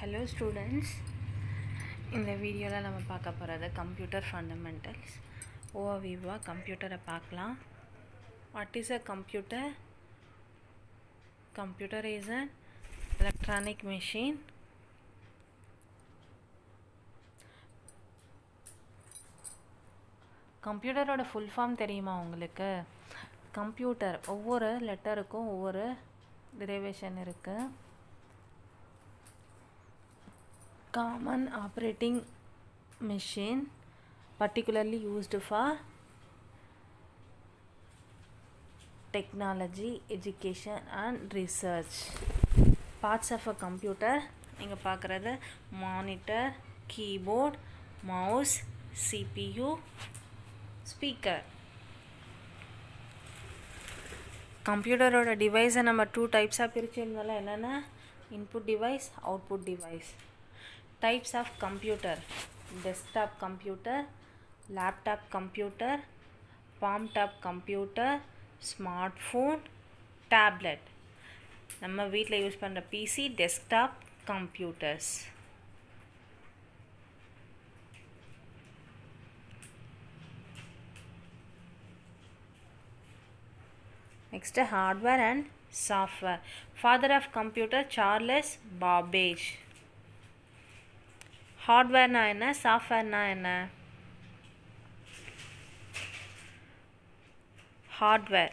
Hello students இந்த வீடியோவில் நம்ம பார்க்க போகிறது கம்ப்யூட்டர் ஃபண்டமெண்டல்ஸ் ஓவியூவாக கம்ப்யூட்டரை பார்க்கலாம் what is a computer computer is an electronic machine கம்ப்யூட்டரோட ஃபுல் ஃபார்ம் தெரியுமா உங்களுக்கு கம்ப்யூட்டர் ஒவ்வொரு லெட்டருக்கும் ஒவ்வொரு டிரைவேஷன் இருக்குது common operating machine particularly used for technology, education and research. Parts of a computer நீங்கள் பார்க்குறது monitor keyboard mouse CPU speaker கம்ப்யூட்டரோட டிவைஸை நம்ம டூ டைப்ஸாக பிரித்து இருந்தாலும் என்னென்ன input device output device types of computer desktop computer laptop computer palm top computer smartphone tablet நம்ம வீட்டில் யூஸ் பண்ணுற PC desktop computers next hardware and software father of computer Charles Babbage ஹார்ட்வேர்னா என்ன சாஃப்ட்வேர்னா என்ன ஹார்ட்வேர்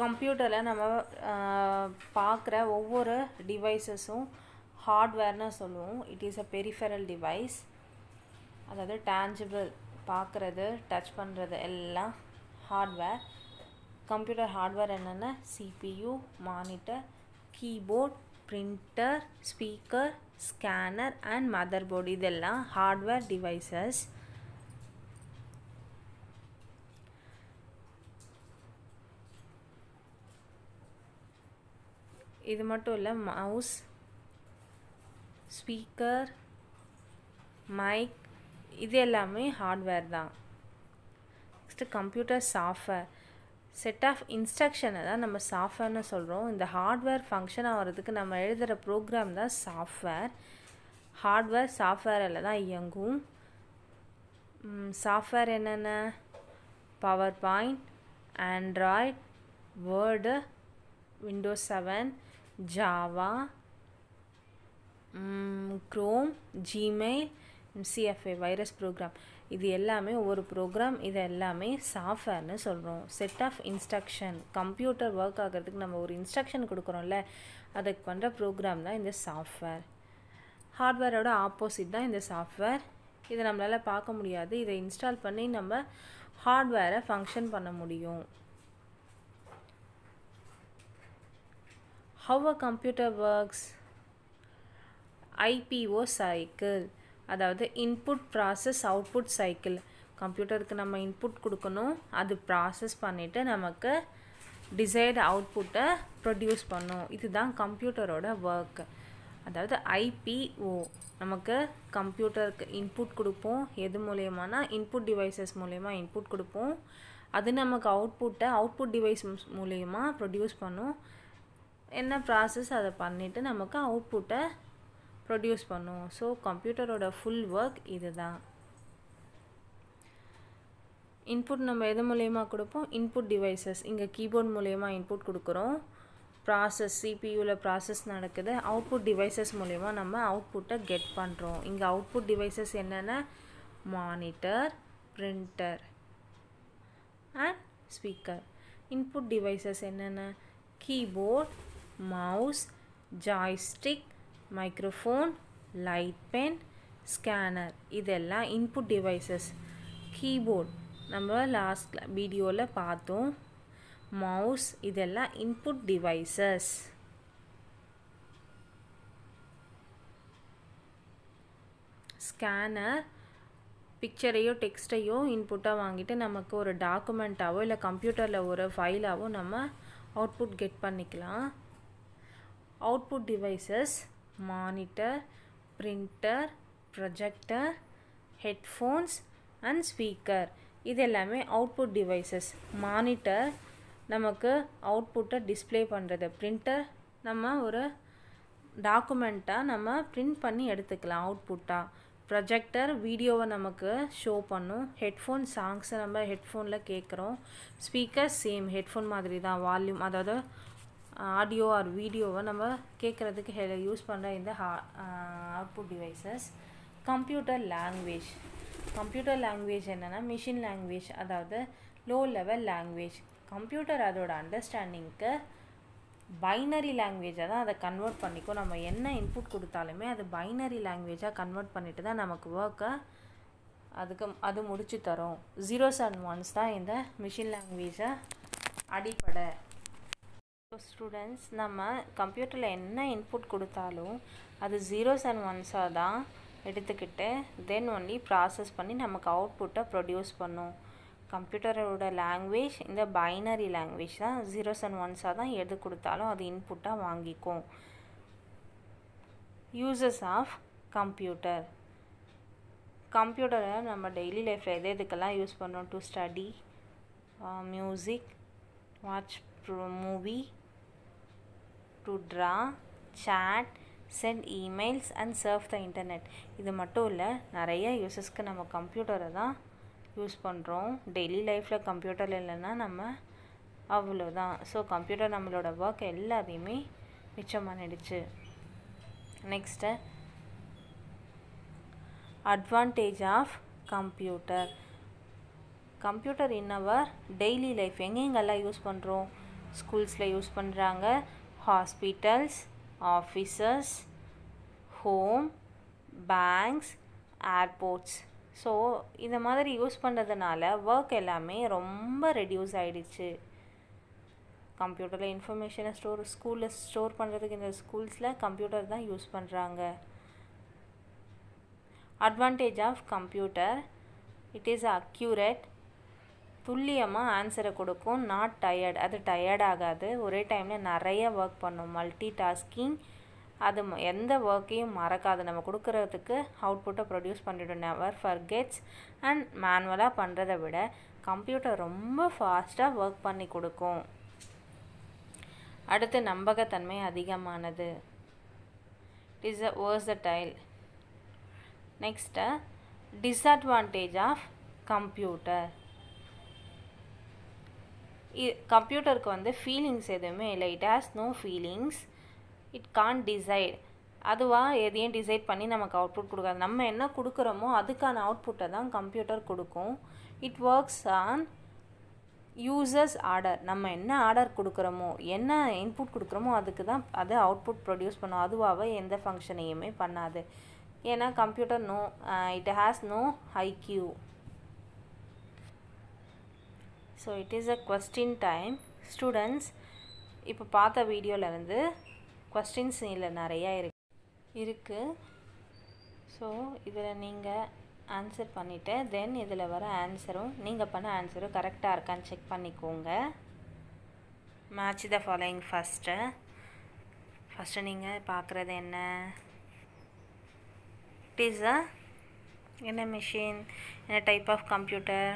கம்ப்யூட்டரில் நம்ம பார்க்குற ஒவ்வொரு டிவைசஸும் ஹார்ட்வேர்னு சொல்லுவோம் it is a peripheral device அதாவது டேஞ்சிபிள் பார்க்குறது டச் பண்ணுறது எல்லாம் ஹார்ட்வேர் கம்ப்யூட்டர் ஹார்ட்வேர் என்னென்ன CPU monitor keyboard printer speaker scanner and motherboard இதெல்லாம் ஹார்ட்வேர் டிவைசஸ் இது மட்டும் இல்லை மவுஸ் ஸ்பீக்கர் மைக் இது எல்லாமே ஹார்ட்வேர் தான் next computer software set of இன்ஸ்ட்ரக்ஷனை தான் நம்ம சாஃப்ட்வேர்னு சொல்கிறோம் இந்த ஹார்ட்வேர் ஃபங்க்ஷன் ஆகிறதுக்கு நம்ம எழுதுகிற ப்ரோக்ராம் தான் சாஃப்ட்வேர் ஹார்ட்வேர் சாஃப்ட்வேரில் தான் இயங்கும் சாஃப்ட்வேர் என்னென்ன PowerPoint Android Word Windows seven Java Chrome Gmail CFA virus program இது எல்லாமே ஒவ்வொரு ப்ரோக்ராம் இது எல்லாமே சாஃப்ட்வேர்னு சொல்கிறோம் set of instruction computer work ஆகிறதுக்கு நம்ம ஒரு இன்ஸ்ட்ரக்ஷன் கொடுக்குறோம்ல அதுக்கு பண்ணுற ப்ரோக்ராம் தான் இந்த சாஃப்ட்வேர் ஹார்ட்வேரோட ஆப்போசிட் தான் இந்த சாஃப்ட்வேர் இதை நம்மளால் பார்க்க முடியாது இதை இன்ஸ்டால் பண்ணி நம்ம ஹார்ட்வேரை ஃபங்க்ஷன் பண்ண முடியும் how a computer works IPO cycle அதாவது இன்புட் ப்ராசஸ் அவுட்புட் சைக்கிள் கம்ப்யூட்டருக்கு நம்ம இன்புட் கொடுக்கணும் அது ப்ராசஸ் பண்ணிவிட்டு நமக்கு டிசைர்டு அவுட்புட்டை ப்ரொடியூஸ் பண்ணும் இதுதான் கம்ப்யூட்டரோட ஒர்க் அதாவது ஐபிஓ நமக்கு கம்ப்யூட்டருக்கு இன்புட் கொடுப்போம் எது மூலயமானா இன்புட் டிவைசஸ் மூலயமா இன்புட் கொடுப்போம் அது நமக்கு அவுட்புட்டை அவுட்புட் டிவைஸ் மூலயமா ப்ரொடியூஸ் பண்ணும் என்ன ப்ராசஸ் அதை பண்ணிவிட்டு நமக்கு அவுட்புட்டை ப்ரொடியூஸ் பண்ணும் ஸோ கம்ப்யூட்டரோட ஃபுல் ஒர்க் இது தான் இன்புட் நம்ம எது மூலயமா கொடுப்போம் இன்புட் டிவைசஸ் இங்கே கீபோர்ட் மூலயமா இன்புட் கொடுக்குறோம் ப்ராசஸ் சிபியூவில் ப்ராசஸ் நடக்குது அவுட்புட் டிவைசஸ் மூலயமா நம்ம அவுட்புட்டை கெட் பண்ணுறோம் இங்கே அவுட்புட் டிவைசஸ் என்னென்ன monitor printer and speaker input devices என்னென்ன keyboard mouse joystick microphone light pen scanner இதெல்லாம் இன்புட் டிவைசஸ் கீபோர்ட் நம்ம லாஸ்ட் வீடியோவில் பார்த்தோம் மவுஸ் இதெல்லாம் இன்புட் டிவைசஸ் ஸ்கேனர் பிக்சரையோ டெக்ஸ்ட்டையோ இன்புட்டாக வாங்கிட்டு நமக்கு ஒரு டாக்குமெண்ட்டாகவோ இல்லை கம்ப்யூட்டரில் ஒரு ஃபைலாகவோ நம்ம அவுட்புட் கெட் பண்ணிக்கலாம் output devices monitor printer projector headphones and speaker இது எல்லாமே அவுட்புட் டிவைசஸ் மானிட்டர் நமக்கு அவுட்புட்டை டிஸ்பிளே பண்ணுறது பிரிண்டர் நம்ம ஒரு டாக்குமெண்ட்டாக நம்ம பிரிண்ட் பண்ணி எடுத்துக்கலாம் அவுட்புட்டாக ப்ரொஜெக்டர் வீடியோவை நமக்கு ஷோ பண்ணும் ஹெட்ஃபோன் சாங்ஸை நம்ம ஹெட்ஃபோனில் கேட்குறோம் ஸ்பீக்கர் சேம் ஹெட்ஃபோன் மாதிரி தான் வால்யூம் அதாவது ஆடியோ ஆர் வீடியோவை நம்ம கேட்குறதுக்கு ஹெ யூஸ் பண்ணுற இந்த ஹா output devices computer language computer language என்னென்னா மிஷின் லாங்குவேஜ் அதாவது லோ லெவல் லாங்குவேஜ் கம்ப்யூட்டர் அதோட அண்டர்ஸ்டாண்டிங்க்கு பைனரி லாங்குவேஜை தான் அதை கன்வெர்ட் பண்ணிக்கும் நம்ம என்ன இன்புட் கொடுத்தாலுமே அது பைனரி லாங்குவேஜாக கன்வெர்ட் பண்ணிட்டு தான் நமக்கு ஒர்க்கை அதுக்கு அது முடிச்சு தரும் ஜீரோஸ் அண்ட் ஒன்ஸ் தான் இந்த மிஷின் லாங்குவேஜை அடிப்படை ஸோ ஸ்டூடெண்ட்ஸ் நம்ம கம்ப்யூட்டரில் என்ன இன்புட் கொடுத்தாலும் அது ஜீரோஸ் அண்ட் ஒன்ஸாக தான் எடுத்துக்கிட்டு தென் ஒன்லி ப்ராசஸ் பண்ணி நமக்கு அவுட்புட்டை ப்ரொடியூஸ் பண்ணும் கம்ப்யூட்டரோட லாங்குவேஜ் இந்த பைனரி லாங்குவேஜ் தான் ஜீரோஸ் அண்ட் ஒன்ஸாக தான் எது கொடுத்தாலும் அது இன்புட்டாக வாங்கிக்கும் யூசஸ் ஆஃப் கம்ப்யூட்டர் கம்ப்யூட்டரை நம்ம டெய்லி லைஃப்பில் எது எதுக்கெல்லாம் யூஸ் பண்ணுறோம் to study music watch movie to draw chat send emails and surf the internet இது மட்டும் இல்லை நிறைய யூசஸ்க்கு நம்ம கம்ப்யூட்டரை தான் யூஸ் பண்ணுறோம் டெய்லி லைஃப்பில் கம்ப்யூட்டர் இல்லைன்னா நம்ம அவ்வளோதான் ஸோ கம்ப்யூட்டர் நம்மளோட ஒர்க் எல்லாத்தையுமே மிச்சம் பண்ணிடுச்சு next advantage of computer computer in our daily life எங்கெங்கெல்லாம் யூஸ் பண்ணுறோம் ஸ்கூல்ஸில் யூஸ் பண்ணுறாங்க hospitals offices, home banks airports so இந்த மாதிரி யூஸ் பண்ணுறதுனால ஒர்க் எல்லாமே ரொம்ப ரெடியூஸ் ஆகிடுச்சு கம்ப்யூட்டரில் இன்ஃபர்மேஷனை ஸ்டோர் ஸ்கூலில் ஸ்டோர் பண்ணுறதுக்கு இந்த ஸ்கூல்ஸில் கம்ப்யூட்டர் தான் யூஸ் பண்ணுறாங்க advantage of computer it is accurate துல்லியமாக ஆன்சரை கொடுக்கும் நாட் டயர்ட் அது டயர்ட் ஆகாது ஒரே டைமில் நிறைய ஒர்க் பண்ணும் மல்டி டாஸ்கிங் அது எந்த ஒர்க்கையும் மறக்காது நம்ம கொடுக்குறதுக்கு அவுட்புட்டை ப்ரொடியூஸ் பண்ணிவிடும் நெவர் கெட்ஸ் அண்ட் மேனுவலாக பண்ணுறத விட கம்ப்யூட்டர் ரொம்ப ஃபாஸ்ட்டாக ஒர்க் பண்ணி கொடுக்கும் அடுத்து நம்பகத்தன்மை அதிகமானது இஸ் அ டைல் நெக்ஸ்ட்டு டிஸ்அட்வான்டேஜ் ஆஃப் கம்ப்யூட்டர் கம்ப்யூட்டருக்கு வந்து ஃபீலிங்ஸ் எதுவுமே இல்லை it has no feelings it can't decide அதுவாக எதையும் டிசைட் பண்ணி நமக்கு அவுட்புட் கொடுக்காது நம்ம என்ன கொடுக்குறோமோ அதுக்கான அவுட்புட்டை தான் கம்ப்யூட்டர் கொடுக்கும் it works on users order நம்ம என்ன ஆர்டர் கொடுக்குறோமோ என்ன இன்புட் கொடுக்குறோமோ அதுக்கு தான் அது அவுட்புட் ப்ரொடியூஸ் பண்ணும் அதுவாக எந்த ஃபங்க்ஷனையுமே பண்ணாது ஏன்னா computer no it has no IQ so it is a question time students இப்போ பார்த்த வீடியோவில் வந்து கொஸ்டின்ஸ் இல்லை நிறையா இருக்கு இருக்குது ஸோ இதில் நீங்கள் ஆன்சர் பண்ணிவிட்டு தென் இதில் வர ஆன்சரும் நீங்கள் பண்ண ஆன்சரும் கரெக்டாக இருக்கான்னு செக் பண்ணிக்கோங்க match the following first first நீங்கள் பார்க்குறது என்ன இட் இஸ் அ என்ன மிஷின் என்ன type of computer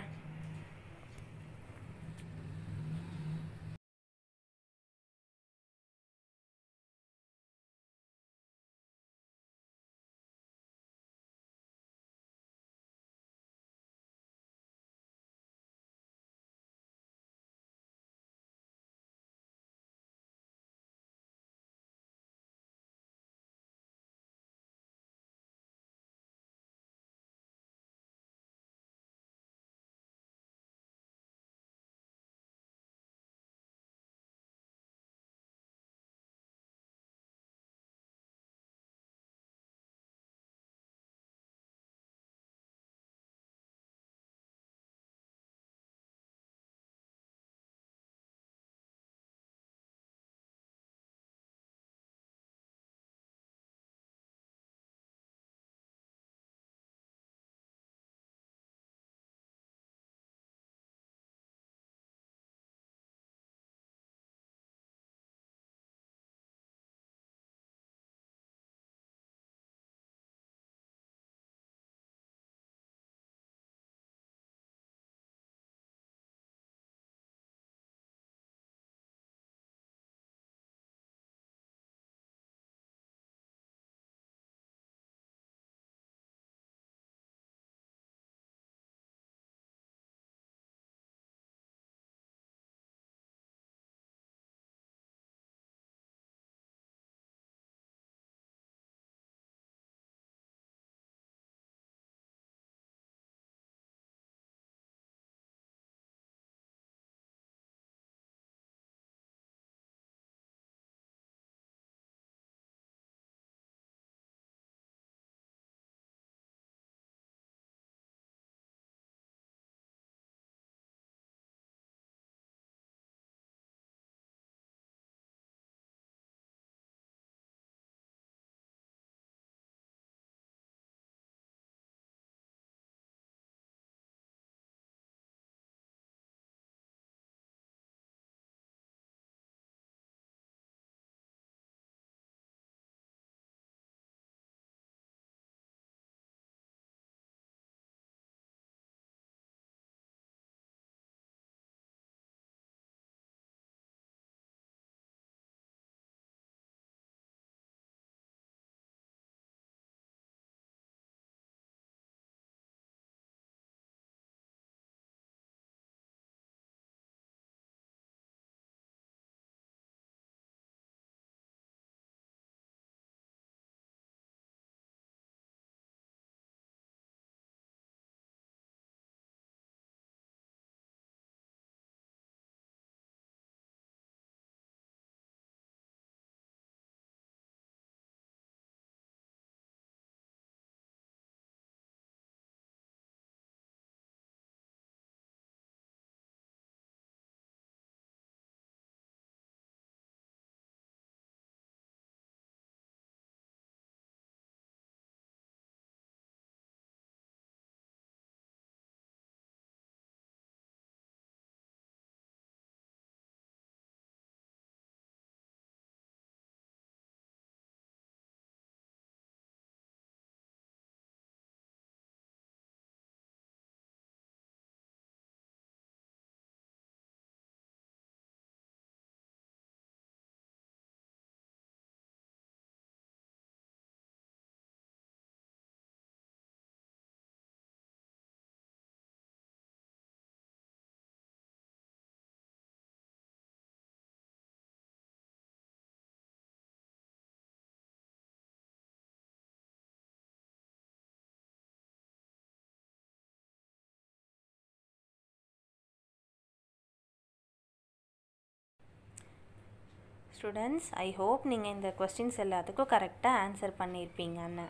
students I hope நீங்கள் இந்த கொஸ்டின்ஸ் எல்லாத்துக்கும் கரெக்டாக ஆன்சர் பண்ணியிருப்பீங்கன்னு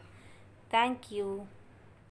தேங்க்யூ